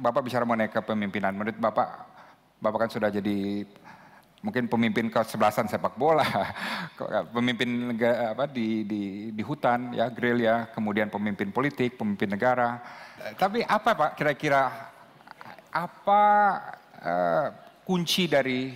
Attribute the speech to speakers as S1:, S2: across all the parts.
S1: Bapak bicara mengenai kepemimpinan, menurut Bapak, Bapak kan sudah jadi mungkin pemimpin sebelasan sepak bola, eh, pemimpin apa, di, di, di hutan, ya gerilya, kemudian pemimpin politik, pemimpin negara. Eh, tapi apa Pak kira-kira, apa uh, kunci dari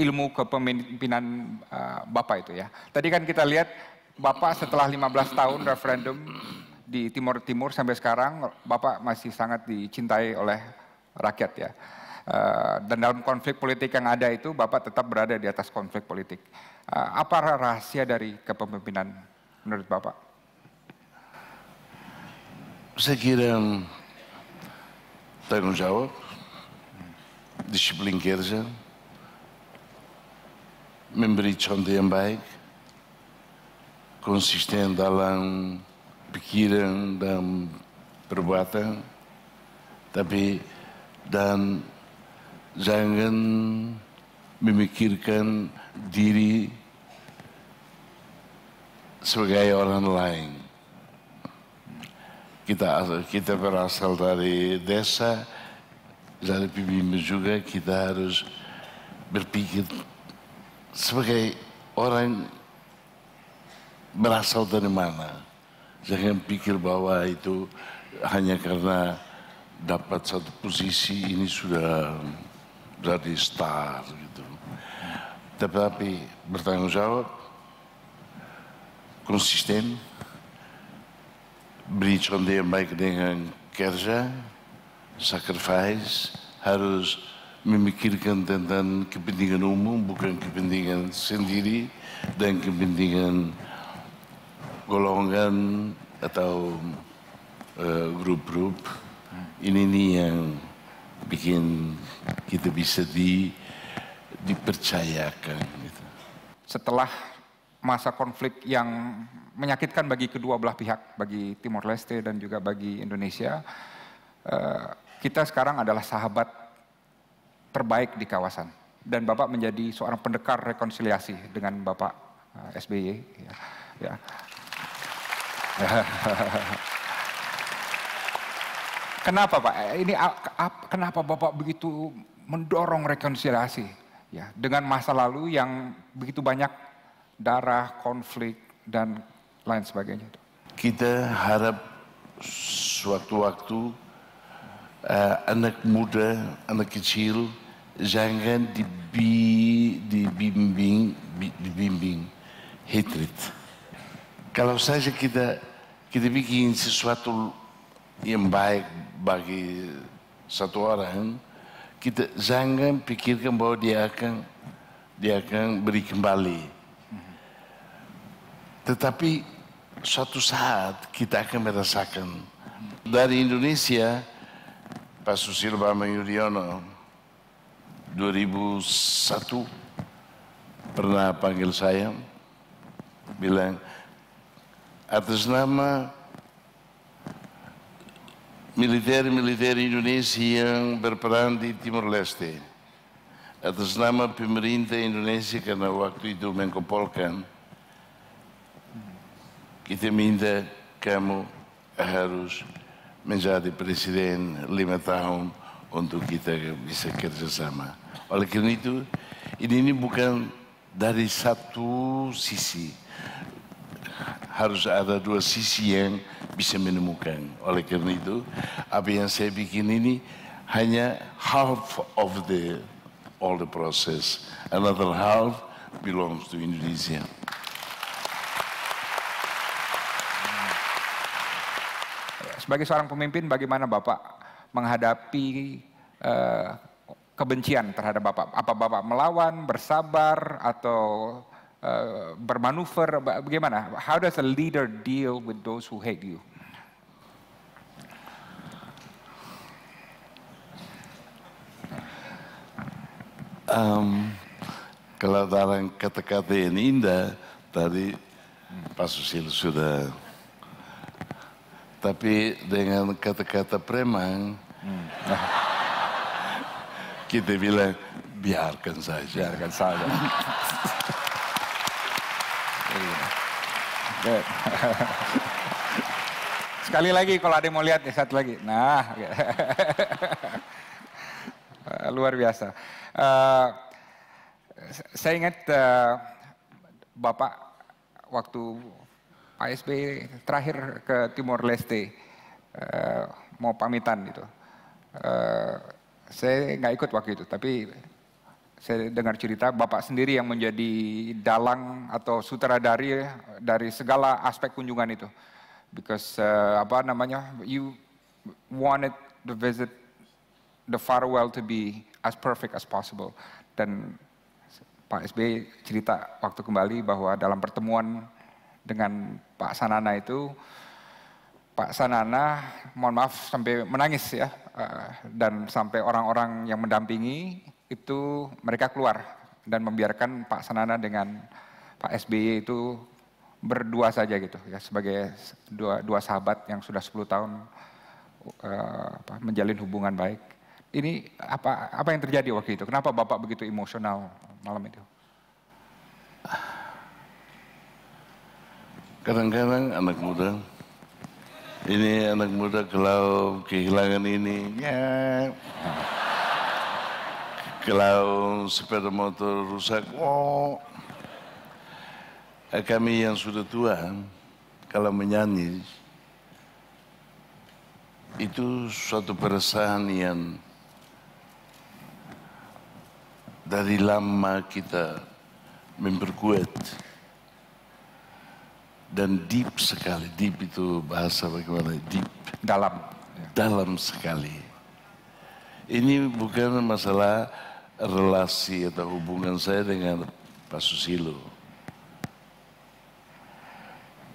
S1: ilmu kepemimpinan uh, Bapak itu ya? Tadi kan kita lihat Bapak setelah 15 tahun referendum di Timur Timur sampai sekarang Bapak masih sangat dicintai oleh rakyat ya. Eh, dan dalam konflik politik yang ada itu Bapak tetap berada di atas konflik politik. Eh, apa rahasia dari kepemimpinan
S2: menurut Bapak? Saya kira tanggung jawab, disiplin kerja, memberi contoh yang baik, konsisten dalam pikiran dan perbuatan tapi dan jangan memikirkan diri sebagai orang lain. Kita kita berasal dari desa, dari pembimbing juga kita harus berpikir sebagai orang berasal dari mana. Jangan pikir bahwa itu hanya karena dapat satu posisi ini sudah jadi star gitu. Tetapi bertanggung jawab, konsisten, beri contoh yang baik dengan kerja, sacrifice, harus memikirkan tentang kepentingan umum, bukan kepentingan sendiri dan kepentingan golongan atau eh, grup-grup uh, ini nih yang bikin kita bisa di dipercayakan gitu.
S1: Setelah masa konflik yang menyakitkan bagi kedua belah pihak, bagi Timor Leste dan juga bagi Indonesia, uh, kita sekarang adalah sahabat terbaik di kawasan. Dan Bapak menjadi seorang pendekar rekonsiliasi dengan Bapak eh, SBY. Ya. ya. kenapa Pak? Eh, ini kenapa Bapak begitu mendorong rekonsiliasi ya dengan masa lalu yang begitu banyak darah, konflik dan
S2: lain sebagainya? Kita harap suatu waktu uh, anak muda, anak kecil jangan dibimbing, dibimbing hatred. Kalau saja kita kita bikin sesuatu yang baik bagi satu orang, kita jangan pikirkan bahwa dia akan dia akan beri kembali. Tetapi suatu saat kita akan merasakan dari Indonesia Pak Susilo Bambang Yudhoyono 2001 pernah panggil saya bilang atas nama uh, militer-militer Indonesia yang berperan di Timor Leste. Atas nama uh, pemerintah Indonesia karena waktu itu Menko kita minta kamu harus menjadi presiden lima tahun untuk kita bisa kerjasama. Oleh karena itu, ini bukan dari satu sisi, harus ada dua sisi yang bisa menemukan. Oleh karena itu, apa yang saya bikin ini hanya half of the all the process. Another half belongs to Indonesia.
S1: Sebagai seorang pemimpin, bagaimana Bapak menghadapi uh, kebencian terhadap Bapak? Apa Bapak melawan, bersabar, atau Eh, bermanuver bagaimana? How does a leader deal with those who hate you?
S2: Um, dalam kata-kata yang indah tadi Pak Susil sudah tapi dengan kata-kata preman hmm. kita bilang biarkan saja biarkan saja Good.
S1: Sekali lagi kalau ada yang mau lihat ya satu lagi. Nah, luar biasa. Uh, saya ingat uh, Bapak waktu asb terakhir ke Timor Leste uh, mau pamitan gitu. Uh, saya nggak ikut waktu itu, tapi saya dengar cerita Bapak sendiri yang menjadi dalang atau sutradari dari segala aspek kunjungan itu. Because uh, apa namanya, you wanted the visit, the farewell to be as perfect as possible. Dan Pak Sb cerita waktu kembali bahwa dalam pertemuan dengan Pak Sanana itu, Pak Sanana, mohon maaf sampai menangis ya, eh, dan sampai orang-orang yang mendampingi itu mereka keluar dan membiarkan Pak Sanana dengan Pak SBY itu berdua saja gitu ya sebagai dua, dua sahabat yang sudah 10 tahun uh, apa, menjalin hubungan baik. Ini apa apa yang terjadi waktu itu? Kenapa Bapak begitu emosional malam itu?
S2: Kadang-kadang anak muda ini anak muda kalau kehilangan ini ya kalau sepeda motor rusak, oh, kami yang sudah tua, kalau menyanyi, itu suatu perasaan yang dari lama kita memperkuat dan deep sekali deep itu bahasa bagaimana deep dalam dalam sekali ini bukan masalah relasi atau hubungan saya dengan Pak Susilo.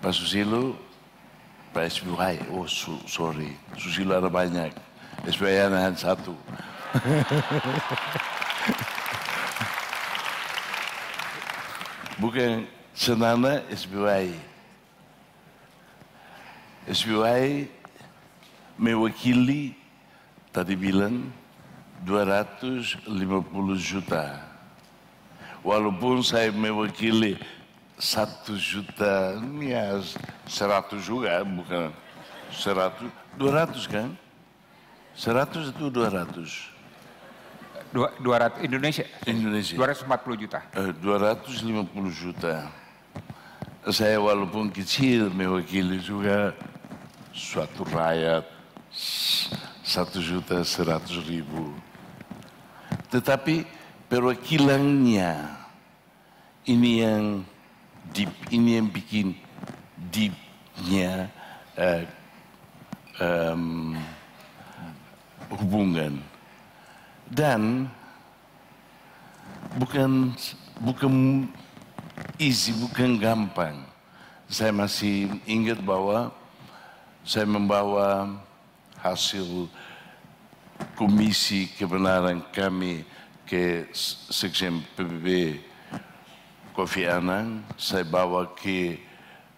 S2: Pak Susilo, Pak SBY, oh su, sorry, Susilo ada banyak, SBY hanya satu. Bukan Senana SBY. SBY mewakili tadi bilang 250 juta. Walaupun saya mewakili satu juta, ya seratus juga, bukan seratus, dua ratus kan? Seratus itu dua ratus. Dua ratus Indonesia. Indonesia. Dua ratus empat puluh juta. Eh, dua ratus lima puluh juta. Saya walaupun kecil mewakili juga suatu rakyat satu juta seratus ribu. Tetapi perwakilannya ini yang deep, ini yang bikin deepnya uh, um, hubungan dan bukan bukan easy, bukan gampang. Saya masih ingat bahwa saya membawa hasil que kebenaran kami ke Sekjen PBB Kofi Annan saya bawa que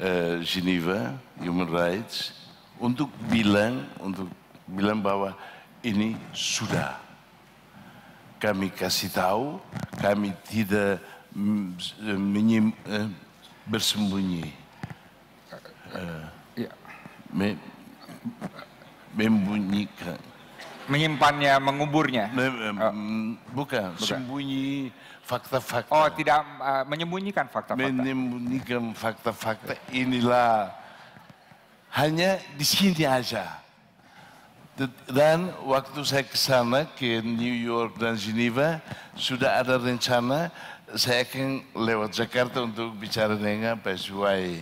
S2: uh, Geneva Human Rights untuk bilang untuk bilang bahwa ini sudah kami kasih tahu kami tidak menyim, uh, eh, bersembunyi uh, eh, yeah. me, membunyikan
S1: menyimpannya, menguburnya. Oh. Bukan, Bukan. sembunyi fakta-fakta.
S2: Oh, tidak uh, menyembunyikan fakta-fakta. Menyembunyikan fakta-fakta inilah hanya di sini aja. Dan waktu saya ke sana ke New York dan Geneva sudah ada rencana saya akan lewat Jakarta untuk bicara dengan Pak Suwai.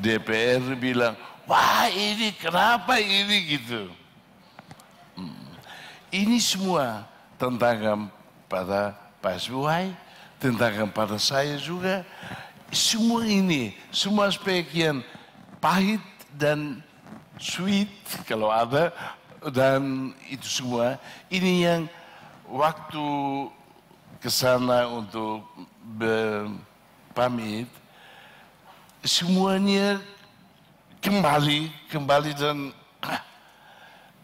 S2: DPR bilang, wah ini kenapa ini gitu. Ini semua tentang pada Pak Suhai, tentang pada saya juga. Semua ini, semua aspek yang pahit dan sweet kalau ada dan itu semua ini yang waktu ke sana untuk pamit semuanya kembali kembali dan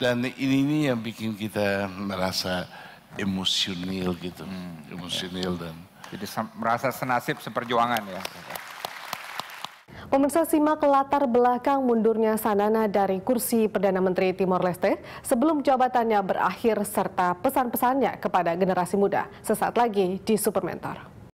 S2: dan ini, ini yang bikin kita merasa emosional gitu, hmm, ya. emosional ya. dan jadi merasa senasib seperjuangan ya.
S1: Pemirsa simak latar belakang mundurnya Sanana dari kursi Perdana Menteri Timor Leste sebelum jabatannya berakhir serta pesan-pesannya kepada generasi muda. Sesaat lagi di Supermentor.